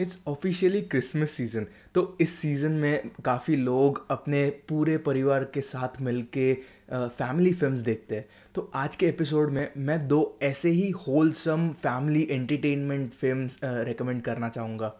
it's officially Christmas season तो इस season में काफ़ी लोग अपने पूरे परिवार के साथ मिल के फैमिली फिल्म्स देखते हैं तो आज के एपिसोड में मैं दो ऐसे ही wholesome family entertainment films recommend करना चाहूँगा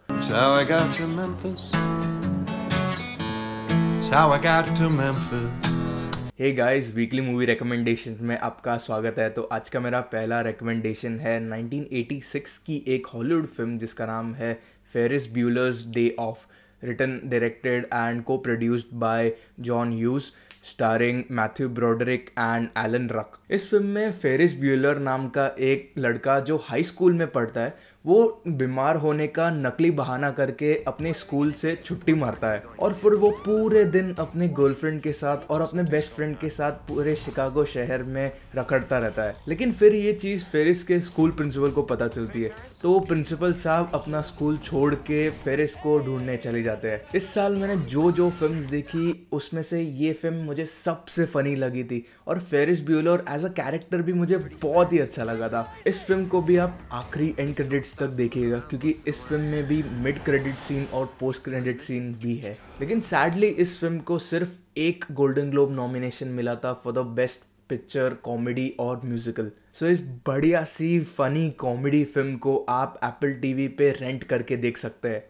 hey guys weekly movie recommendation में आपका स्वागत है तो आज का मेरा पहला रिकमेंडेशन है 1986 की एक हॉलीवुड फिल्म जिसका नाम है Ferris Bueller's Day Off written directed and co produced by John Hughes starring Matthew Broderick and Alan Ruck इस फिल्म में फेरिस ब्यूलर नाम का एक लड़का जो हाई स्कूल में पढ़ता है वो बीमार होने का नकली बहाना करके अपने स्कूल से छुट्टी मारता है और फिर वो पूरे दिन अपने गर्लफ्रेंड के साथ और अपने बेस्ट फ्रेंड के साथ पूरे शिकागो शहर में रखड़ता रहता है लेकिन फिर ये चीज़ फेरिस के स्कूल प्रिंसिपल को पता चलती है तो प्रिंसिपल साहब अपना स्कूल छोड़ के फेरिस को ढूंढने चले जाते हैं इस साल मैंने जो जो फिल्म देखी उसमें से ये फिल्म मुझे सबसे फ़नी लगी थी और Ferris Bueller as a character भी मुझे बहुत ही अच्छा लगा था इस फिल्म को भी आप आखिरी एंड क्रेडिट एंडिंग्स तक देखिएगा क्योंकि इस फिल्म में भी मिड क्रेडिट सीन और पोस्ट क्रेडिट सीन भी है लेकिन सैडली इस फिल्म को सिर्फ एक गोल्डन ग्लोब नॉमिनेशन मिला था for the best picture comedy और म्यूजिकल सो इस बढ़िया सी फनी कॉमेडी फिल्म को आप एप्पल टीवी पे रेंट करके देख सकते हैं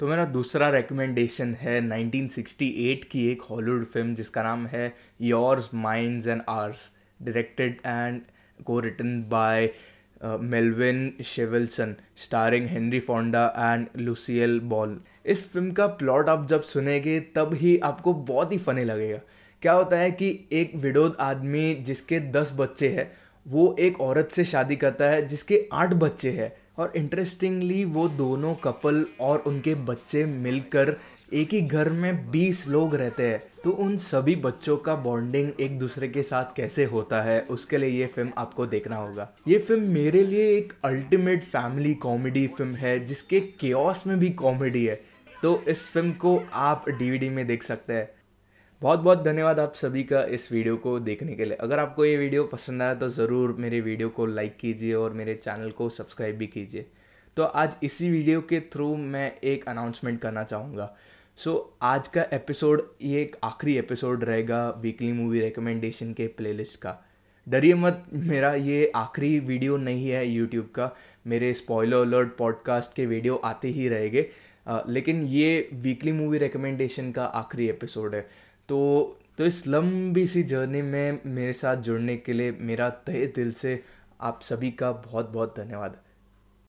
तो मेरा दूसरा रेकमेंडेशन है 1968 की एक हॉलीवुड फिल्म जिसका नाम है योर्स माइंड्स and Ours directed and co written by Melville Shavelson starring Henry Fonda and Lucille Ball इस फिल्म का प्लॉट आप जब सुनेंगे तब ही आपको बहुत ही फनी लगेगा क्या होता है कि एक विडोद आदमी जिसके दस बच्चे हैं वो एक औरत से शादी करता है जिसके आठ बच्चे हैं और इंटरेस्टिंगली वो दोनों कपल और उनके बच्चे मिलकर एक ही घर में बीस लोग रहते हैं तो उन सभी बच्चों का बॉन्डिंग एक दूसरे के साथ कैसे होता है उसके लिए ये फिल्म आपको देखना होगा ये फिल्म मेरे लिए एक अल्टीमेट फैमिली कॉमेडी फिल्म है जिसके केस में भी कॉमेडी है तो इस फिल्म को आप डीवीडी में देख सकते हैं बहुत बहुत धन्यवाद आप सभी का इस वीडियो को देखने के लिए अगर आपको ये वीडियो पसंद आया तो ज़रूर मेरे वीडियो को लाइक कीजिए और मेरे चैनल को सब्सक्राइब भी कीजिए तो आज इसी वीडियो के थ्रू मैं एक अनाउंसमेंट करना चाहूँगा सो so, आज का एपिसोड ये एक आखिरी एपिसोड रहेगा वीकली मूवी रिकमेंडेशन के प्लेलिस्ट का डरिए मत मेरा ये आखिरी वीडियो नहीं है यूट्यूब का मेरे स्पॉयलो अलर्ट पॉडकास्ट के वीडियो आते ही रहेंगे लेकिन ये वीकली मूवी रिकमेंडेशन का आखिरी एपिसोड है तो तो इस लंबी सी जर्नी में मेरे साथ जुड़ने के लिए मेरा तहे दिल से आप सभी का बहुत बहुत धन्यवाद